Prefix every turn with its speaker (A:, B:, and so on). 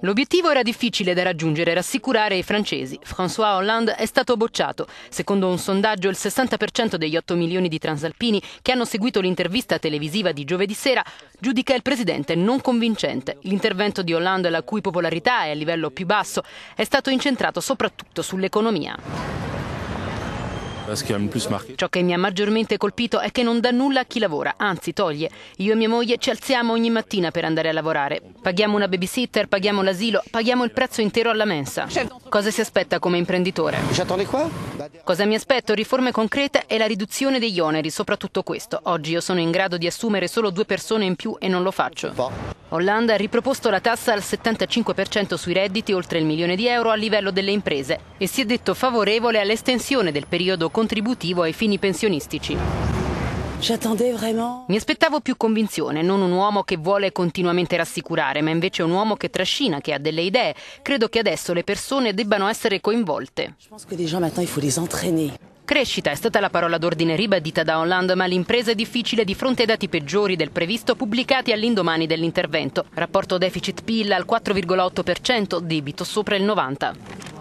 A: L'obiettivo era difficile da raggiungere, rassicurare i francesi. François Hollande è stato bocciato. Secondo un sondaggio, il 60% degli 8 milioni di transalpini che hanno seguito l'intervista televisiva di giovedì sera giudica il presidente non convincente. L'intervento di Hollande, la cui popolarità è a livello più basso, è stato incentrato soprattutto sull'economia. Ciò che mi ha maggiormente colpito è che non dà nulla a chi lavora, anzi toglie. Io e mia moglie ci alziamo ogni mattina per andare a lavorare. Paghiamo una babysitter, paghiamo l'asilo, paghiamo il prezzo intero alla mensa. Cosa si aspetta come imprenditore? Cosa mi aspetto? Riforme concrete e la riduzione degli oneri, soprattutto questo. Oggi io sono in grado di assumere solo due persone in più e non lo faccio. Hollande ha riproposto la tassa al 75% sui redditi oltre il milione di euro a livello delle imprese e si è detto favorevole all'estensione del periodo contributivo ai fini pensionistici. Mi aspettavo più convinzione, non un uomo che vuole continuamente rassicurare, ma invece un uomo che trascina, che ha delle idee. Credo che adesso le persone debbano essere coinvolte. Crescita è stata la parola d'ordine ribadita da Hollande, ma l'impresa è difficile di fronte ai dati peggiori del previsto pubblicati all'indomani dell'intervento. Rapporto deficit-PIL al 4,8%, debito sopra il 90%.